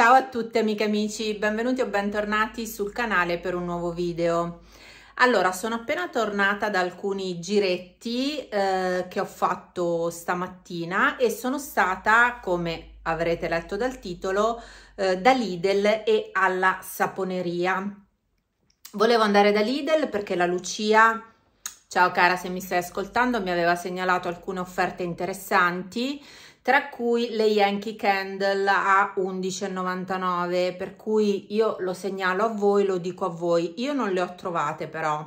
Ciao a tutte amiche e amici, benvenuti o bentornati sul canale per un nuovo video. Allora, sono appena tornata da alcuni giretti eh, che ho fatto stamattina e sono stata, come avrete letto dal titolo, eh, da Lidl e alla saponeria. Volevo andare da Lidl perché la Lucia, ciao cara se mi stai ascoltando, mi aveva segnalato alcune offerte interessanti, tra cui le Yankee Candle a 11,99 per cui io lo segnalo a voi, lo dico a voi, io non le ho trovate però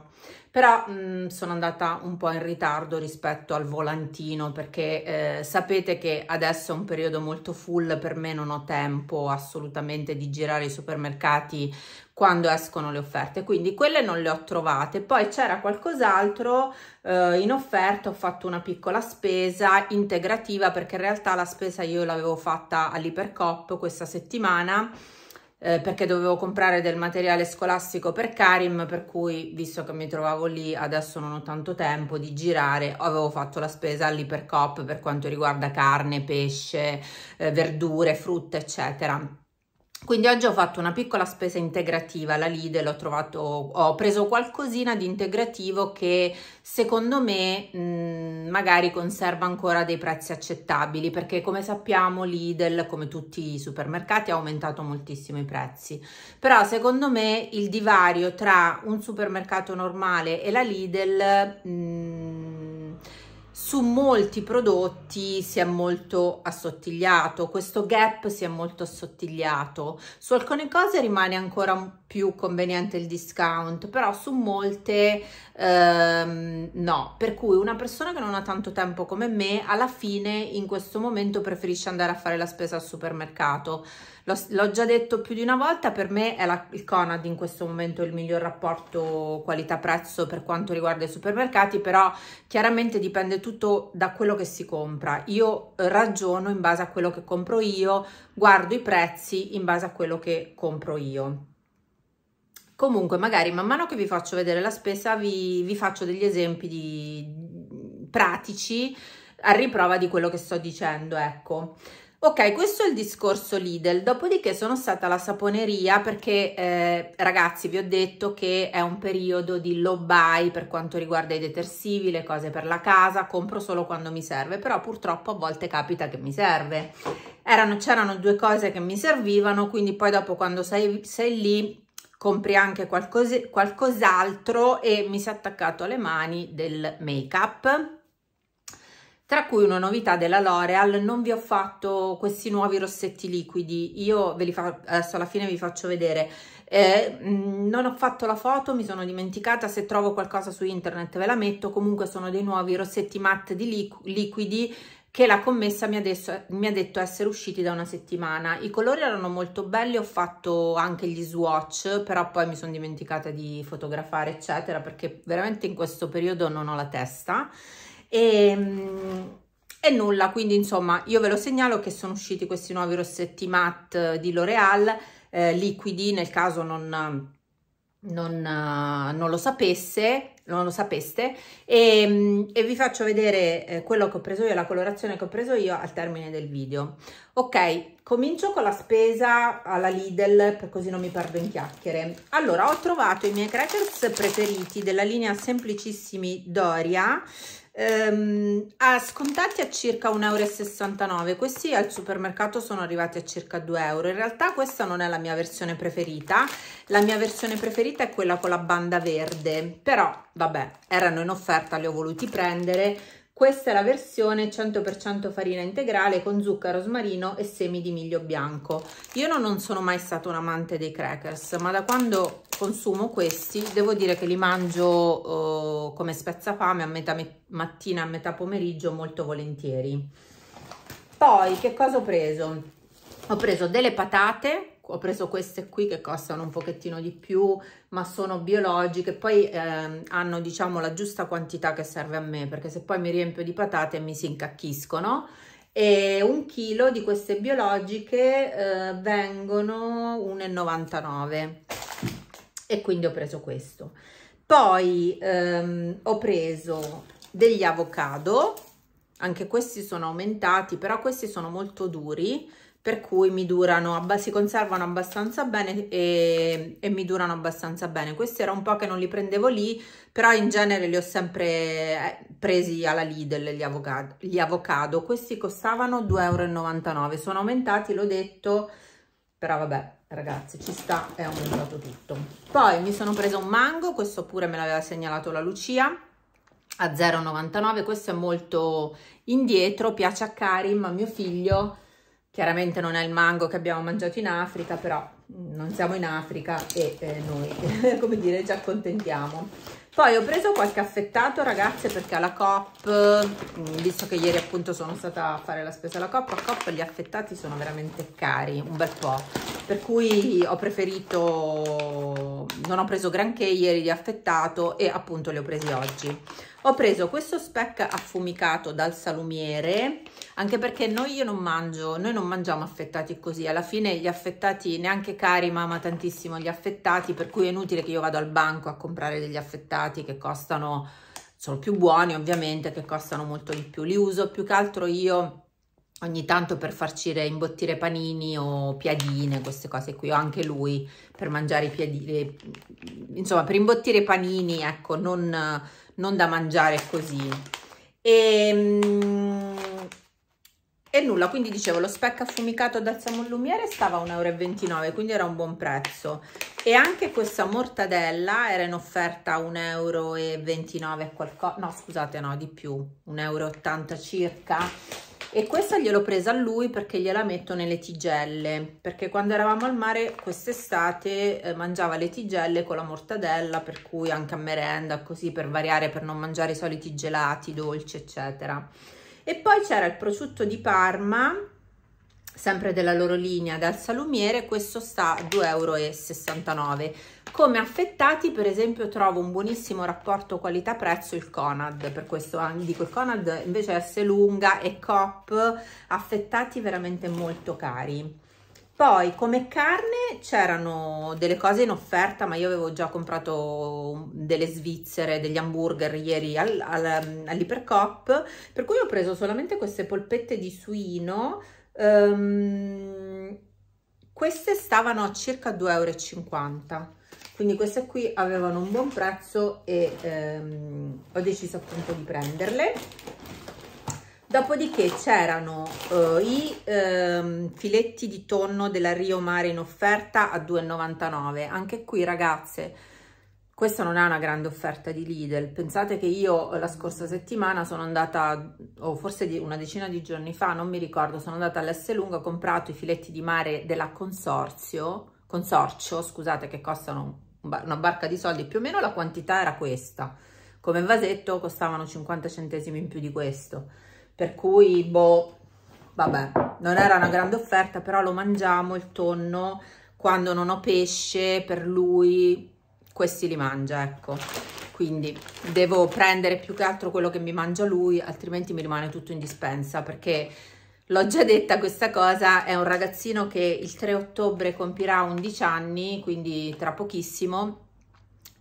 però mh, mm, sono andata un po' in ritardo rispetto al volantino perché eh, sapete che adesso è un periodo molto full, per me non ho tempo assolutamente di girare i supermercati quando escono le offerte quindi quelle non le ho trovate poi c'era qualcos'altro eh, in offerta ho fatto una piccola spesa integrativa perché in realtà la spesa io l'avevo fatta all'ipercop questa settimana eh, perché dovevo comprare del materiale scolastico per Karim, per cui visto che mi trovavo lì adesso non ho tanto tempo di girare, avevo fatto la spesa all'Ipercop per quanto riguarda carne, pesce, eh, verdure, frutta, eccetera. Quindi oggi ho fatto una piccola spesa integrativa alla Lidl, ho, trovato, ho preso qualcosina di integrativo che secondo me mh, mm, magari conserva ancora dei prezzi accettabili perché come sappiamo Lidl, come tutti i supermercati, ha aumentato moltissimo i prezzi. Però secondo me il divario tra un supermercato normale e la Lidl... Mh, mm, su molti prodotti si è molto assottigliato, questo gap si è molto assottigliato. Su alcune cose rimane ancora più conveniente il discount, però su molte ehm, no. Per cui una persona che non ha tanto tempo come me, alla fine in questo momento preferisce andare a fare la spesa al supermercato. L'ho già detto più di una volta, per me è la, il Conad in questo momento il miglior rapporto qualità-prezzo per quanto riguarda i supermercati, però chiaramente dipende tutto da quello che si compra. Io ragiono in base a quello che compro io, guardo i prezzi in base a quello che compro io. Comunque, magari man mano che vi faccio vedere la spesa, vi, vi faccio degli esempi di, pratici a riprova di quello che sto dicendo, ecco. Ok, questo è il discorso Lidl, dopodiché sono stata alla saponeria perché eh, ragazzi vi ho detto che è un periodo di low buy per quanto riguarda i detersivi, le cose per la casa, compro solo quando mi serve, però purtroppo a volte capita che mi serve. c'erano due cose che mi servivano, quindi poi dopo quando sei, sei lì compri anche qualcos'altro e mi si è attaccato alle mani del make-up tra cui una novità della L'Oreal, non vi ho fatto questi nuovi rossetti liquidi, io ve li fa, adesso alla fine vi faccio vedere, eh, mm, non ho fatto la foto, mi sono dimenticata, se trovo qualcosa su internet ve la metto, comunque sono dei nuovi rossetti matte di liquidi che la commessa mi ha, adesso, mi ha, detto essere usciti da una settimana. I colori erano molto belli, ho fatto anche gli swatch, però poi mi sono dimenticata di fotografare, eccetera, perché veramente in questo periodo non ho la testa e, ehm, e nulla quindi insomma io ve lo segnalo che sono usciti questi nuovi rossetti matte di L'Oreal eh, liquidi nel caso non, non, eh, non lo sapesse non lo sapeste e, ehm, e, vi faccio vedere eh, quello che ho preso io la colorazione che ho preso io al termine del video ok comincio con la spesa alla Lidl per così non mi perdo in chiacchiere allora ho trovato i miei crackers preferiti della linea semplicissimi Doria ehm, a scontati a circa 1,69 euro questi al supermercato sono arrivati a circa 2 euro in realtà questa non è la mia versione preferita la mia versione preferita è quella con la banda verde però vabbè erano in offerta li ho voluti prendere questa è la versione 100% farina integrale con zucchero rosmarino e semi di miglio bianco. Io non, sono mai stata un amante dei crackers, ma da quando consumo questi devo dire che li mangio eh, come spezzafame a metà mattina, a metà pomeriggio molto volentieri. Poi che cosa ho preso? Ho preso delle patate ho preso queste qui che costano un pochettino di più ma sono biologiche poi eh, hanno diciamo la giusta quantità che serve a me perché se poi mi riempio di patate mi si incacchiscono e un chilo di queste biologiche eh, vengono 1,99 e quindi ho preso questo poi ehm, ho preso degli avocado anche questi sono aumentati però questi sono molto duri per cui mi durano, si conservano abbastanza bene e, e, mi durano abbastanza bene. Questi era un po' che non li prendevo lì, però in genere li ho sempre eh, presi alla Lidl, gli avocado. Gli avocado. Questi costavano 2,99 euro, sono aumentati, l'ho detto, però vabbè, ragazzi, ci sta, è aumentato tutto. Poi mi sono presa un mango, questo pure me l'aveva segnalato la Lucia, a 0,99, questo è molto indietro, piace a Karim, mio figlio, Chiaramente non è il mango che abbiamo mangiato in Africa, però mm, non siamo in Africa e eh, noi, come dire, ci accontentiamo. Poi ho preso qualche affettato, ragazze, perché alla COP, mm, visto che ieri appunto sono stata a fare la spesa alla COP, a COP gli affettati sono veramente cari, un bel po'. Per cui ho preferito, non ho preso granché ieri di affettato e appunto li ho presi oggi ho preso questo speck affumicato dal salumiere anche perché noi io non mangio noi non mangiamo affettati così alla fine gli affettati neanche cari mamma tantissimo gli affettati per cui è inutile che io vado al banco a comprare degli affettati che costano sono più buoni ovviamente che costano molto di più li uso più che altro io ogni tanto per farcire imbottire panini o piadine queste cose qui ho anche lui per mangiare i piadini insomma per imbottire panini ecco non non da mangiare così. E, ehm, e nulla, quindi dicevo, lo specchio affumicato dal da Lumiere stava a 1,29 euro, quindi era un buon prezzo. E anche questa mortadella era in offerta a 1,29 euro qualcosa, no scusate, no, di più, 1,80 euro circa e questa gliel'ho presa a lui perché gliela metto nelle tigelle perché quando eravamo al mare quest'estate eh, mangiava le tigelle con la mortadella per cui anche a merenda così per variare per non mangiare i soliti gelati dolci eccetera e poi c'era il prosciutto di Parma sempre della loro linea dal salumiere, questo sta a 2,69 euro. Come affettati, per esempio, trovo un buonissimo rapporto qualità-prezzo il Conad, per questo ah, dico il Conad invece S lunga e Cop, affettati veramente molto cari. Poi come carne c'erano delle cose in offerta, ma io avevo già comprato delle svizzere, degli hamburger ieri al, al, all'Ipercop, per cui ho preso solamente queste polpette di suino, um, queste stavano a circa 2,50 euro quindi queste qui avevano un buon prezzo e um, ho deciso appunto di prenderle dopodiché c'erano uh, i um, filetti di tonno della Rio Mare in offerta a 2,99 anche qui ragazze questa non è una grande offerta di Lidl, pensate che io la scorsa settimana sono andata, o forse una decina di giorni fa, non mi ricordo, sono andata all'S lunga, ho comprato i filetti di mare della Consorzio, Consorcio, scusate, che costano una barca di soldi, più o meno la quantità era questa, come vasetto costavano 50 centesimi in più di questo, per cui, boh, vabbè, non era una grande offerta, però lo mangiamo il tonno, quando non ho pesce, per lui questi li mangia, ecco. Quindi devo prendere più che altro quello che mi mangia lui, altrimenti mi rimane tutto in dispensa perché l'ho già detta questa cosa, è un ragazzino che il 3 ottobre compirà 11 anni, quindi tra pochissimo,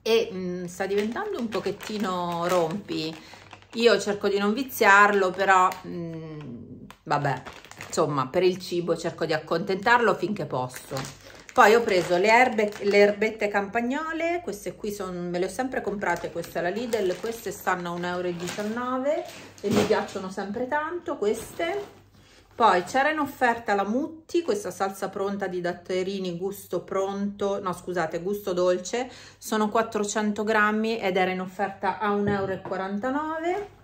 e mh, mm, sta diventando un pochettino rompi. Io cerco di non viziarlo, però mh, mm, vabbè, insomma, per il cibo cerco di accontentarlo finché posso poi ho preso le, erbe, le erbette campagnole, queste qui son, me le ho sempre comprate, questa è la Lidl, queste stanno a 1,19 euro e mi piacciono sempre tanto queste. Poi c'era in offerta la Mutti, questa salsa pronta di datterini, gusto pronto, no scusate, gusto dolce, sono 400 grammi ed era in offerta a 1,49 euro.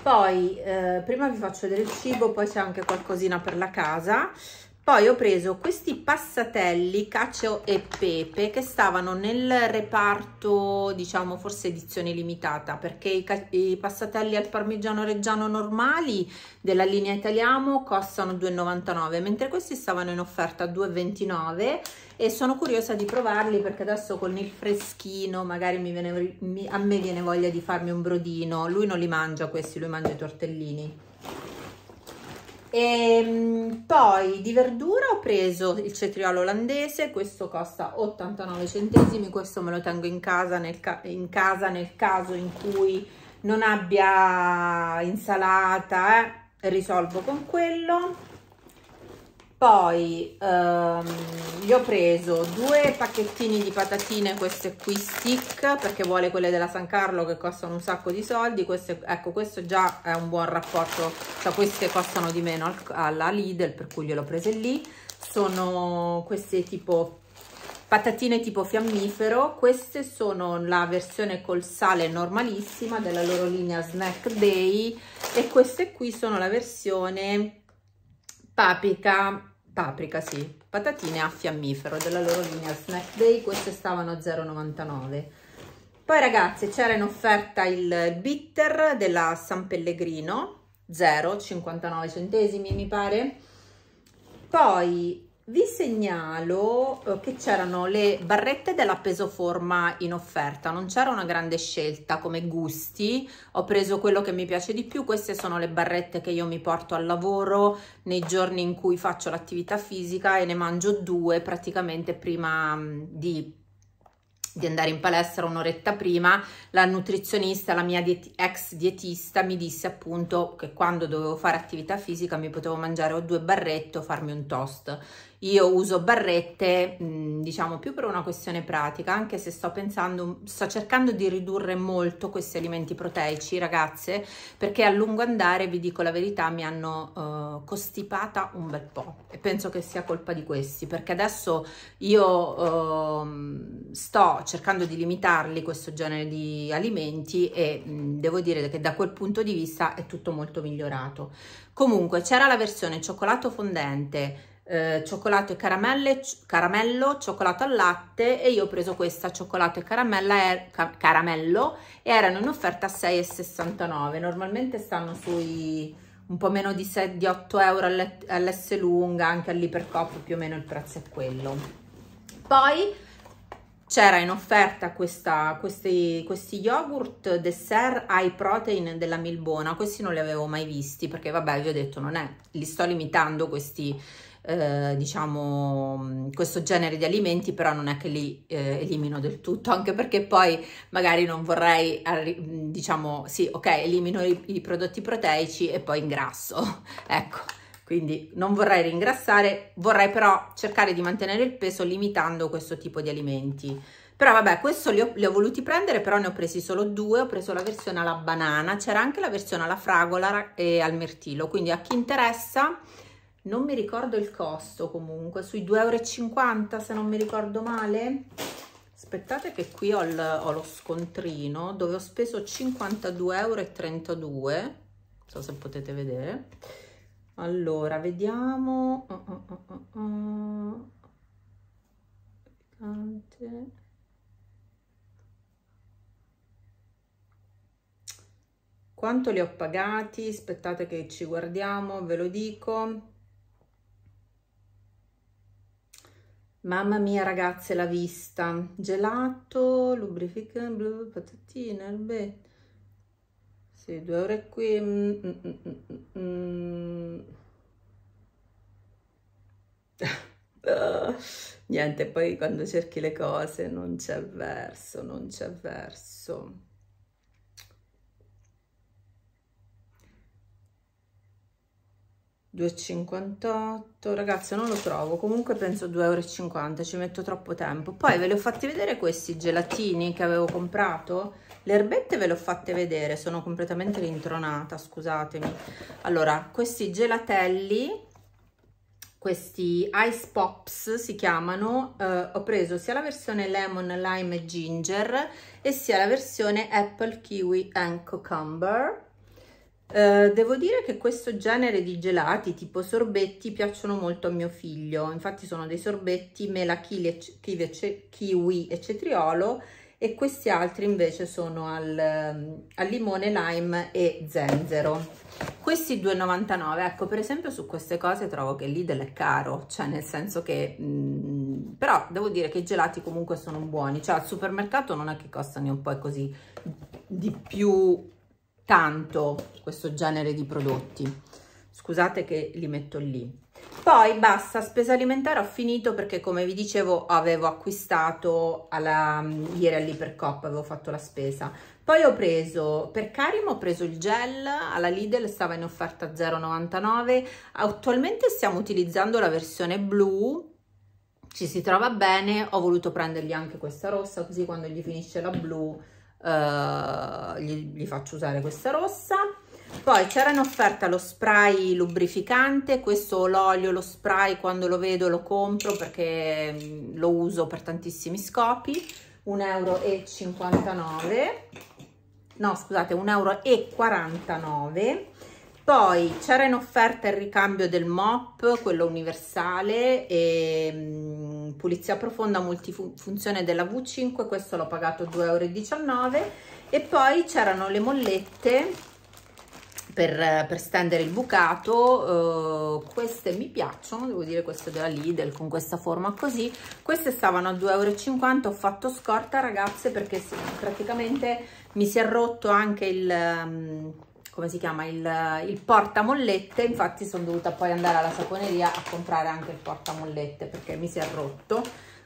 Poi, eh, prima vi faccio vedere il cibo, poi c'è anche qualcosina per la casa poi ho preso questi passatelli cacio e pepe che stavano nel reparto diciamo forse edizione limitata perché i, i passatelli al parmigiano reggiano normali della linea italiano costano 2,99 mentre questi stavano in offerta 2,29 e sono curiosa di provarli perché adesso con il freschino magari mi viene, mi, a me viene voglia di farmi un brodino lui non li mangia questi lui mangia i tortellini e ehm, poi di verdura ho preso il cetriolo olandese, questo costa 89 centesimi, questo me lo tengo in casa nel, ca in casa nel caso in cui non abbia insalata, eh? risolvo con quello poi ehm, gli ho preso due pacchettini di patatine queste qui stick perché vuole quelle della San Carlo che costano un sacco di soldi queste, ecco questo già è un buon rapporto cioè queste costano di meno alla Lidl per cui gliel'ho prese lì sono queste tipo patatine tipo fiammifero queste sono la versione col sale normalissima della loro linea snack day e queste qui sono la versione paprika, paprika sì, patatine a fiammifero della loro linea Snack Day, queste stavano a 0,99. Poi ragazzi c'era in offerta il bitter della San Pellegrino, 0,59 centesimi mi pare. Poi vi segnalo eh, che c'erano le barrette della pesoforma in offerta, non c'era una grande scelta come gusti, ho preso quello che mi piace di più, queste sono le barrette che io mi porto al lavoro nei giorni in cui faccio l'attività fisica e ne mangio due praticamente prima mm, di di andare in palestra un'oretta prima, la nutrizionista, la mia diet ex dietista mi disse appunto che quando dovevo fare attività fisica mi potevo mangiare o due barrette o farmi un toast. Io uso barrette, mm, diciamo, più per una questione pratica, anche se sto pensando, sto cercando di ridurre molto questi alimenti proteici, ragazze, perché a lungo andare, vi dico la verità, mi hanno uh, costipata un bel po' e penso che sia colpa di questi, perché adesso io uh, sto cercando di limitarli questo genere di alimenti e mh, mm, devo dire che da quel punto di vista è tutto molto migliorato. Comunque c'era la versione cioccolato fondente, eh, cioccolato e caramelle, caramello, cioccolato al latte e io ho preso questa cioccolato e caramella, er, caramello e erano in offerta a 6,69. Normalmente stanno sui un po' meno di, 6, di 8 euro all'S lunga, anche all'Ipercoop più o meno il prezzo è quello. Poi c'era in offerta questa, questi, questi, yogurt dessert high protein della Milbona, questi non li avevo mai visti perché vabbè vi ho detto non è, li sto limitando questi eh, diciamo, questo genere di alimenti, però non è che li eh, elimino del tutto, anche perché poi magari non vorrei, diciamo, sì, ok, elimino i, i prodotti proteici e poi ingrasso, ecco. Quindi non vorrei ringrassare, vorrei però cercare di mantenere il peso limitando questo tipo di alimenti. Però vabbè, questo li ho, li ho, voluti prendere, però ne ho presi solo due, ho preso la versione alla banana, c'era anche la versione alla fragola e eh, al mirtillo, quindi a chi interessa non mi ricordo il costo comunque, sui 2,50 euro se non mi ricordo male. Aspettate che qui ho, il, ho lo scontrino dove ho speso 52,32 euro, non so se potete vedere. Allora, vediamo... Uh, uh, uh, uh, uh. Quanto li ho pagati? Aspettate che ci guardiamo, ve lo dico. Mamma mia ragazze, la vista. Gelato, lubrificante, blu, patatine, erbette. Sì, due ore qui. Mm, mm, mm, mm, mm. Niente, poi quando cerchi le cose non c'è verso, non c'è verso. 2,58 ragazzi non lo trovo comunque penso 2,50 euro ci metto troppo tempo poi ve le ho fatti vedere questi gelatini che avevo comprato le erbette ve le ho fatte vedere sono completamente rintronata scusatemi allora questi gelatelli questi ice pops si chiamano eh, ho preso sia la versione lemon lime e ginger e sia la versione apple kiwi and cucumber eh, devo dire che questo genere di gelati tipo sorbetti piacciono molto a mio figlio, infatti sono dei sorbetti mela, kiwi e cetriolo e questi altri invece sono al, ehm, al limone, lime e zenzero. Questi 2,99, ecco per esempio su queste cose trovo che Lidl è caro, cioè nel senso che... Mh, mm, però devo dire che i gelati comunque sono buoni, cioè al supermercato non è che costano un po' così di più tanto questo genere di prodotti. Scusate che li metto lì. Poi basta, spesa alimentare ho finito perché come vi dicevo avevo acquistato alla, mm, ieri all'Ipercop, avevo fatto la spesa. Poi ho preso, per Carimo ho preso il gel, alla Lidl stava in offerta 0,99, attualmente stiamo utilizzando la versione blu, ci si trova bene, ho voluto prendergli anche questa rossa così quando gli finisce la blu eh, gli, gli faccio usare questa rossa poi c'era in offerta lo spray lubrificante, questo l'olio, lo spray quando lo vedo lo compro perché mm, lo uso per tantissimi scopi, 1,59 euro, no scusate 1,49 euro, poi c'era in offerta il ricambio del mop, quello universale e mm, pulizia profonda multifunzione della V5, questo l'ho pagato 2,19 euro e poi c'erano le mollette per, per, stendere il bucato, uh, queste mi piacciono, devo dire queste della Lidl con questa forma così, queste stavano a 2,50 euro, ho fatto scorta ragazze perché praticamente mi si è rotto anche il... Um, come si chiama, il, il portamollette, infatti sono dovuta poi andare alla saponeria a comprare anche il portamollette perché mi si è rotto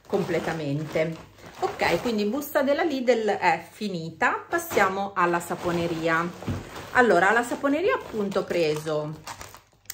completamente. Ok, quindi busta della Lidl è finita, passiamo alla saponeria. Allora, alla saponeria appunto ho preso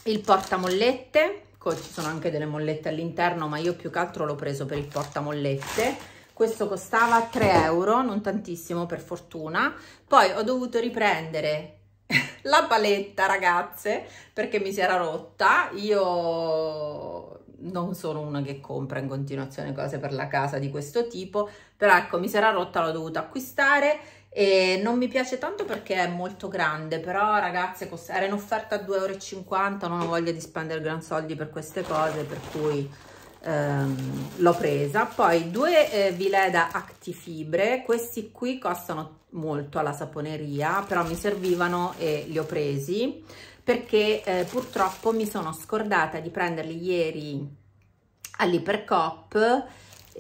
il portamollette, ci sono anche delle mollette all'interno, ma io più che altro l'ho preso per il portamollette, questo costava 3 euro, non tantissimo per fortuna, poi ho dovuto riprendere la paletta ragazze perché mi si era rotta io non sono una che compra in continuazione cose per la casa di questo tipo però ecco mi si era rotta l'ho dovuta acquistare e non mi piace tanto perché è molto grande però ragazze era in offerta a 2,50 euro non ho voglia di spendere gran soldi per queste cose per cui ehm, l'ho presa poi due eh, Vileda Actifibre questi qui costano molto alla saponeria però mi servivano e li ho presi perché eh, purtroppo mi sono scordata di prenderli ieri all'Ipercop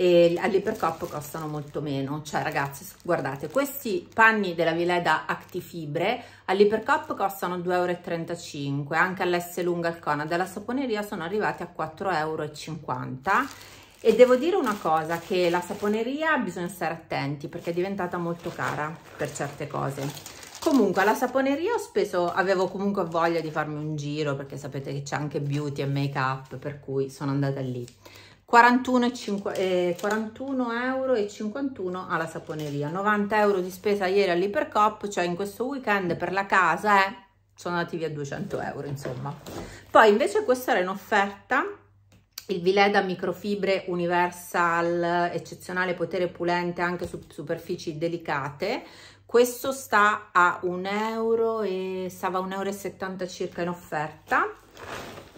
e all'Ipercop costano molto meno. Cioè ragazzi, guardate, questi panni della Vileda Actifibre all'Ipercop costano 2,35 euro, anche all'S Lunga al Alcona della Saponeria sono arrivati a 4,50 euro. E devo dire una cosa, che la saponeria bisogna stare attenti perché è diventata molto cara per certe cose. Comunque alla saponeria ho speso, avevo comunque voglia di farmi un giro perché sapete che c'è anche beauty e make up per cui sono andata lì. 41,51 eh, 41 euro e 51 alla saponeria 90 euro di spesa ieri all'ipercop cioè in questo weekend per la casa eh, sono andati via 200 euro insomma poi invece questa era in offerta il Vileda microfibre universal eccezionale potere pulente anche su superfici delicate questo sta a 1 euro e stava 1,70 euro circa in offerta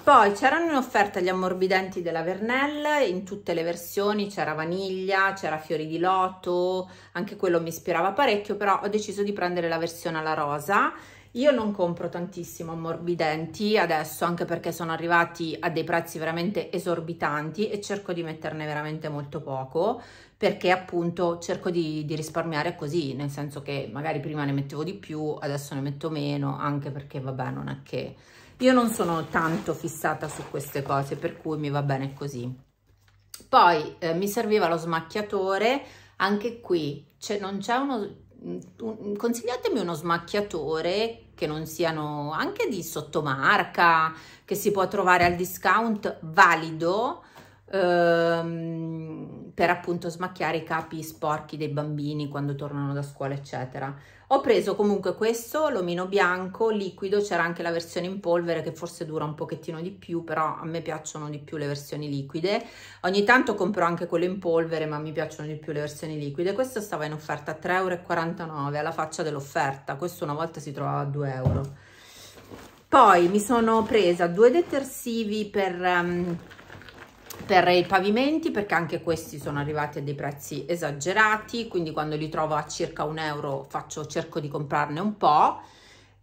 poi c'erano in offerta gli ammorbidenti della Vernelle in tutte le versioni, c'era vaniglia, c'era fiori di loto, anche quello mi ispirava parecchio, però ho deciso di prendere la versione alla rosa. Io non compro tantissimo ammorbidenti adesso, anche perché sono arrivati a dei prezzi veramente esorbitanti e cerco di metterne veramente molto poco, perché appunto cerco di, di risparmiare così, nel senso che magari prima ne mettevo di più, adesso ne metto meno, anche perché vabbè non è che io non sono tanto fissata su queste cose per cui mi va bene così poi eh, mi serviva lo smacchiatore anche qui cioè non c'è uno mm, un, consigliatemi uno smacchiatore che non siano anche di sottomarca che si può trovare al discount valido ehm, per appunto smacchiare i capi sporchi dei bambini quando tornano da scuola eccetera ho preso comunque questo, l'omino bianco, liquido, c'era anche la versione in polvere che forse dura un pochettino di più, però a me piacciono di più le versioni liquide. Ogni tanto compro anche quello in polvere, ma mi piacciono di più le versioni liquide. Questo stava in offerta a 3,49 euro, alla faccia dell'offerta. Questo una volta si trovava a 2 euro. Poi mi sono presa due detersivi per... Um, per i pavimenti perché anche questi sono arrivati a dei prezzi esagerati quindi quando li trovo a circa un euro faccio, cerco di comprarne un po'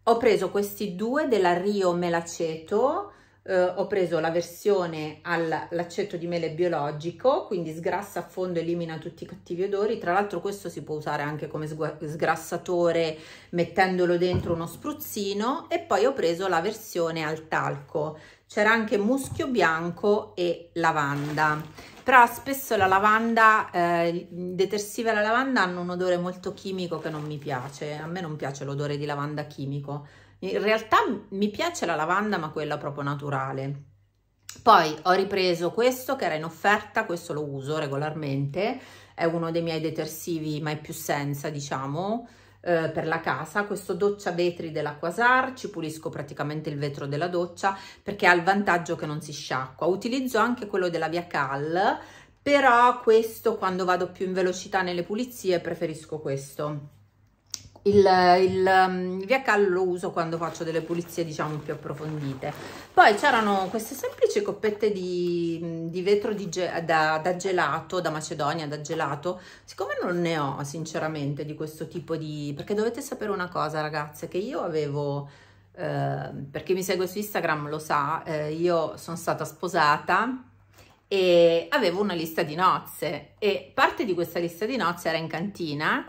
ho preso questi due della Rio Melaceto eh, ho preso la versione all'aceto di mele biologico quindi sgrassa a fondo elimina tutti i cattivi odori tra l'altro questo si può usare anche come sgrassatore mettendolo dentro uno spruzzino e poi ho preso la versione al talco c'era anche muschio bianco e lavanda però spesso la lavanda eh, i detersivi alla lavanda hanno un odore molto chimico che non mi piace a me non piace l'odore di lavanda chimico in realtà mi piace la lavanda ma quella proprio naturale poi ho ripreso questo che era in offerta, questo lo uso regolarmente, è uno dei miei detersivi mai più senza, diciamo, eh, per la casa, questo doccia vetri della Quasar, ci pulisco praticamente il vetro della doccia perché ha il vantaggio che non si sciacqua. Utilizzo anche quello della Via Cal, però questo quando vado più in velocità nelle pulizie preferisco questo il, il, mm, via callo lo uso quando faccio delle pulizie diciamo più approfondite poi c'erano queste semplici coppette di, mm, di vetro di ge da, da, gelato da macedonia da gelato siccome non ne ho sinceramente di questo tipo di perché dovete sapere una cosa ragazze che io avevo eh, chi mi segue su instagram lo sa eh, io sono stata sposata e avevo una lista di nozze e parte di questa lista di nozze era in cantina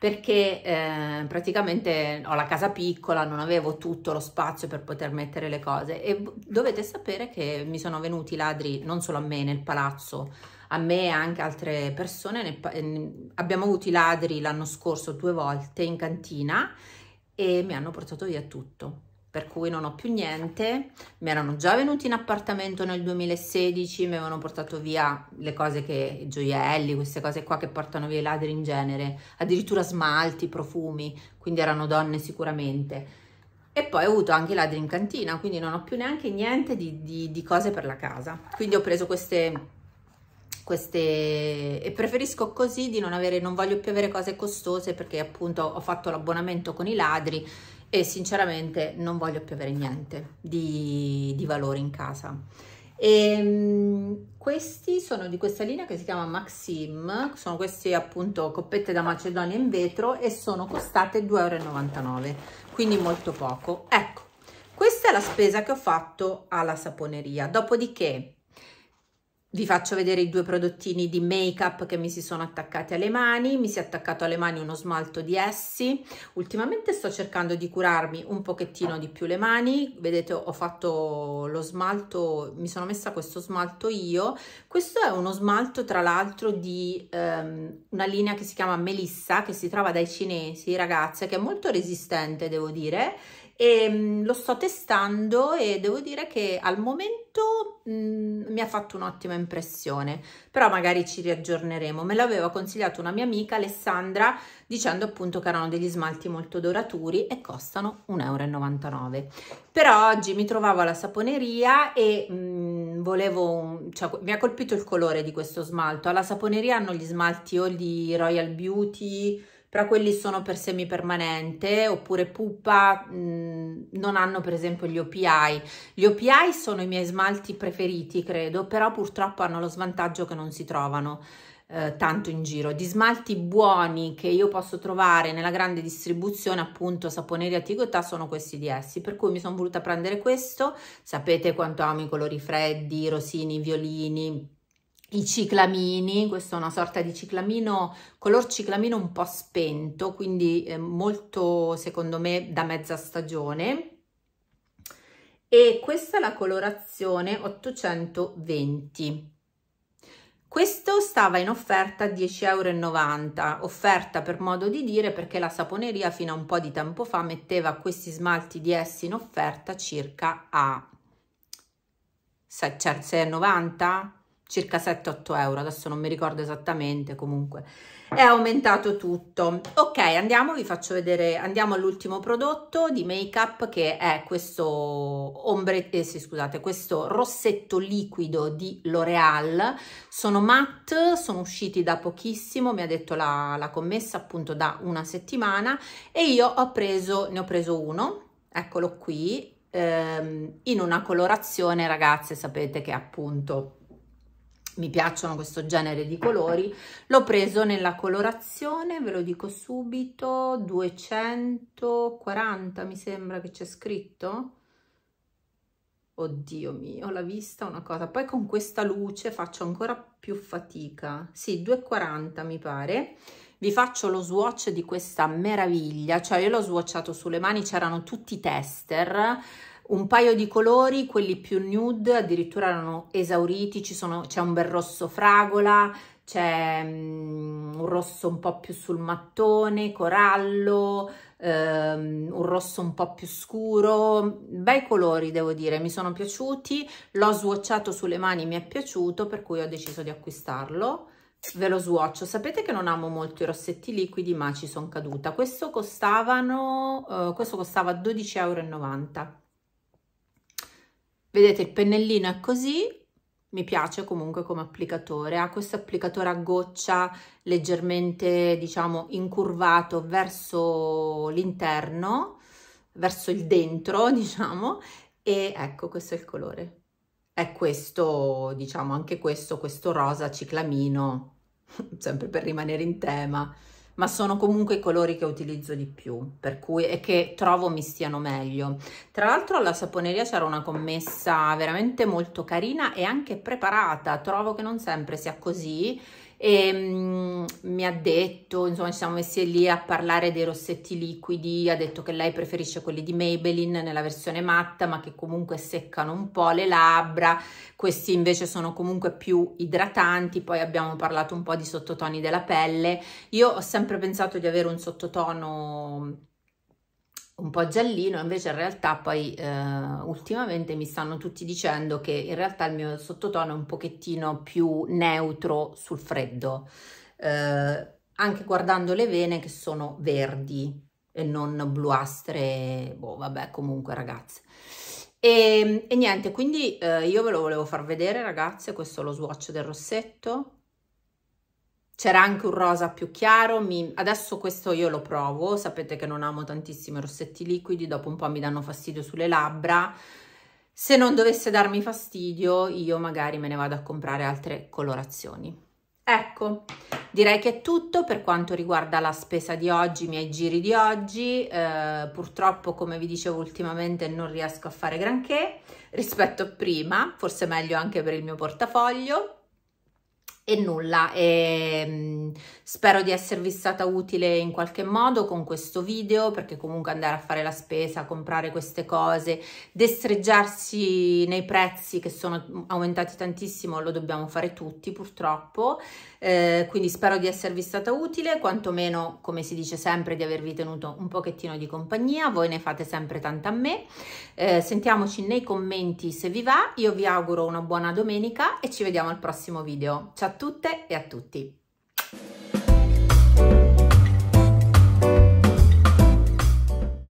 perché eh, praticamente ho la casa piccola, non avevo tutto lo spazio per poter mettere le cose e dovete sapere che mi sono venuti ladri non solo a me nel palazzo, a me e anche altre persone, ne, abbiamo avuto i ladri l'anno scorso due volte in cantina e mi hanno portato via tutto per cui non ho più niente. Mi erano già venuti in appartamento nel 2016, mi avevano portato via le cose che, gioielli, queste cose qua che portano via i ladri in genere, addirittura smalti, profumi, quindi erano donne sicuramente. E poi ho avuto anche i ladri in cantina, quindi non ho più neanche niente di, di, di cose per la casa. Quindi ho preso queste queste e preferisco così di non avere non voglio più avere cose costose perché appunto ho fatto l'abbonamento con i ladri e sinceramente non voglio più avere niente di, di valore in casa. E, ehm, questi sono di questa linea che si chiama Maxim, sono queste appunto coppette da Macedonia in vetro e sono costate 2,99 euro, quindi molto poco. Ecco, questa è la spesa che ho fatto alla saponeria, dopodiché vi faccio vedere i due prodottini di make up che mi si sono attaccati alle mani, mi si è attaccato alle mani uno smalto di Essi, ultimamente sto cercando di curarmi un pochettino di più le mani, vedete ho fatto lo smalto, mi sono messa questo smalto io, questo è uno smalto tra l'altro di ehm, una linea che si chiama Melissa che si trova dai cinesi ragazze che è molto resistente devo dire e hm, lo sto testando e devo dire che al momento mh, mm, mi ha fatto un'ottima impressione, però magari ci riaggiorneremo. Me l'aveva consigliato una mia amica Alessandra dicendo appunto che erano degli smalti molto doraturi e costano 1,99 euro. Però oggi mi trovavo alla saponeria e mh, mm, volevo, un, cioè, mi ha colpito il colore di questo smalto. Alla saponeria hanno gli smalti o di Royal Beauty però quelli sono per semipermanente oppure pupa, mh, mhmm, non hanno per esempio gli OPI. Gli OPI sono i miei smalti preferiti, credo, però purtroppo hanno lo svantaggio che non si trovano eh, tanto in giro. Di smalti buoni che io posso trovare nella grande distribuzione, appunto Saponeria Tigotà, sono questi di essi, per cui mi sono voluta prendere questo. Sapete quanto amo i colori freddi, i rosini, i violini, i ciclamini, questo è una sorta di ciclamino, color ciclamino un po' spento, quindi eh, molto secondo me da mezza stagione. E questa è la colorazione 820. Questo stava in offerta a 10,90 euro, offerta per modo di dire perché la saponeria fino a un po' di tempo fa metteva questi smalti di essi in offerta circa a 6,90 cioè, euro circa 7-8 euro, adesso non mi ricordo esattamente, comunque è aumentato tutto. Ok, andiamo, vi faccio vedere, andiamo all'ultimo prodotto di make-up che è questo ombre, eh, sì, scusate, questo rossetto liquido di L'Oreal. Sono matte, sono usciti da pochissimo, mi ha detto la, la commessa appunto da una settimana e io ho preso, ne ho preso uno, eccolo qui, ehm, in una colorazione, ragazze, sapete che appunto mi piacciono questo genere di colori l'ho preso nella colorazione ve lo dico subito 240 mi sembra che c'è scritto oddio mio la vista una cosa poi con questa luce faccio ancora più fatica sì 240 mi pare vi faccio lo swatch di questa meraviglia cioè io l'ho swatchato sulle mani c'erano tutti i tester un paio di colori, quelli più nude, addirittura erano esauriti, sono, c'è un bel rosso fragola, c'è mm, un rosso un po' più sul mattone, corallo, um, un rosso un po' più scuro, bei colori devo dire, mi sono piaciuti, l'ho swatchato sulle mani, mi è piaciuto, per cui ho deciso di acquistarlo. Ve lo swatcho, sapete che non amo molto i rossetti liquidi ma ci sono caduta, questo, costavano, uh, questo costava 12,90 euro. Vedete il pennellino è così, mi piace comunque come applicatore, ha questo applicatore a goccia leggermente diciamo incurvato verso l'interno, verso il dentro diciamo e ecco questo è il colore. È questo diciamo anche questo, questo rosa ciclamino, sempre per rimanere in tema ma sono comunque i colori che utilizzo di più per cui e che trovo mi stiano meglio tra l'altro alla saponeria c'era una commessa veramente molto carina e anche preparata trovo che non sempre sia così e um, mi ha detto, insomma ci siamo messi lì a parlare dei rossetti liquidi, ha detto che lei preferisce quelli di Maybelline nella versione matta ma che comunque seccano un po' le labbra, questi invece sono comunque più idratanti, poi abbiamo parlato un po' di sottotoni della pelle, io ho sempre pensato di avere un sottotono un po' giallino, invece in realtà poi eh, ultimamente mi stanno tutti dicendo che in realtà il mio sottotono è un pochettino più neutro sul freddo, eh, anche guardando le vene che sono verdi e non bluastre, boh vabbè comunque ragazze. E, ehm, e niente, quindi eh, io ve lo volevo far vedere ragazze, questo è lo swatch del rossetto, c'era anche un rosa più chiaro, mi... adesso questo io lo provo, sapete che non amo tantissimo i rossetti liquidi, dopo un po' mi danno fastidio sulle labbra, se non dovesse darmi fastidio io magari me ne vado a comprare altre colorazioni. Ecco, direi che è tutto per quanto riguarda la spesa di oggi, i miei giri di oggi, eh, purtroppo come vi dicevo ultimamente non riesco a fare granché rispetto a prima, forse meglio anche per il mio portafoglio, e nulla, e ehm, spero di esservi stata utile in qualche modo con questo video perché comunque andare a fare la spesa, comprare queste cose, destreggiarsi nei prezzi che sono aumentati tantissimo lo dobbiamo fare tutti purtroppo eh, quindi spero di esservi stata utile, quantomeno come si dice sempre di avervi tenuto un pochettino di compagnia, voi ne fate sempre tanto a me, eh, sentiamoci nei commenti se vi va, io vi auguro una buona domenica e ci vediamo al prossimo video, ciao a tutte e a tutti!